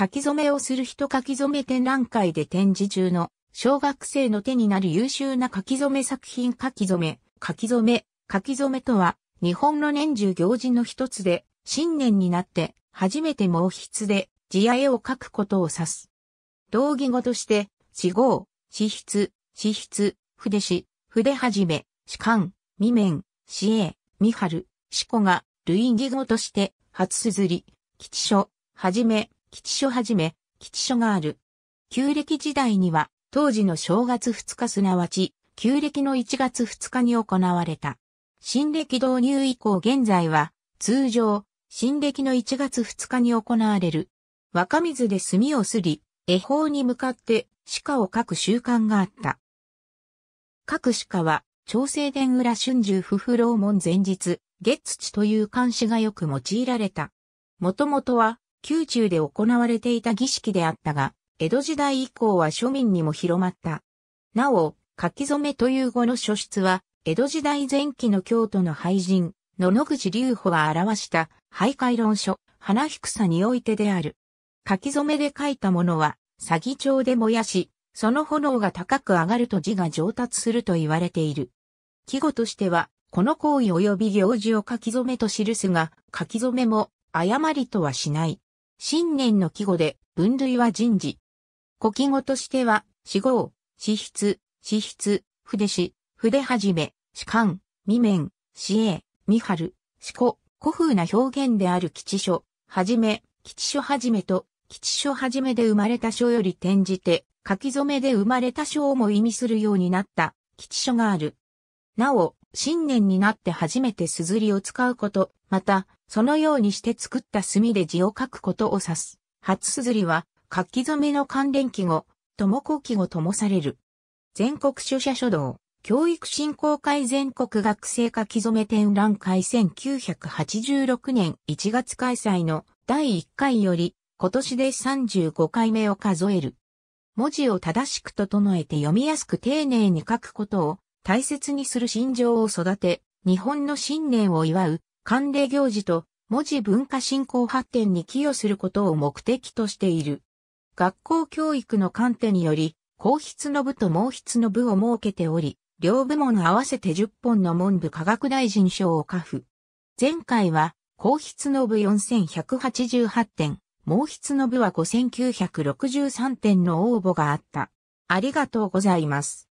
書き初めをする人書き初め展覧会で展示中の小学生の手になる優秀な書き初め作品書き初め、書き初め、書き初めとは日本の年中行事の一つで新年になって初めて毛筆で字や絵を書くことを指す。同義語として四号、四筆、四筆、筆師、筆始め、士官、未面、死英、未春、四子が類義語として初綴り、吉書、はじめ、吉地所はじめ、吉地所がある。旧暦時代には、当時の正月2日すなわち、旧暦の1月2日に行われた。新暦導入以降現在は、通常、新暦の1月2日に行われる。若水で墨をすり、恵方に向かって鹿を描く習慣があった。各鹿は、朝青殿裏春秋不不老門前日、月地という漢詩がよく用いられた。もともとは、宮中で行われていた儀式であったが、江戸時代以降は庶民にも広まった。なお、書き初めという語の書出は、江戸時代前期の京都の俳人、野々口隆穂は表した、俳諧論書、花ひくさにおいてである。書き初めで書いたものは、詐欺帳で燃やし、その炎が高く上がると字が上達すると言われている。季語としては、この行為及び行事を書き初めと記すが、書き初めも誤りとはしない。新年の季語で、分類は人事。古季語としては、四号、四筆、四筆、筆師、筆始め、死官、未面、市営、未春、四古、古風な表現である吉書、はじめ、吉書はじめと、吉書はじめで生まれた書より転じて、書き初めで生まれた書をも意味するようになった、吉書がある。なお、新年になって初めて硯を使うこと、また、そのようにして作った墨で字を書くことを指す。初すずりは、書き初めの関連記号、友子記号ともされる。全国書写書道、教育振興会全国学生書き初め展覧会1986年1月開催の第1回より、今年で35回目を数える。文字を正しく整えて読みやすく丁寧に書くことを大切にする心情を育て、日本の新年を祝う関礼行事と文字文化振興発展に寄与することを目的としている。学校教育の観点により、皇室の部と毛筆の部を設けており、両部門合わせて10本の文部科学大臣賞を下付。前回は、皇室の部4188点、毛筆の部は5963点の応募があった。ありがとうございます。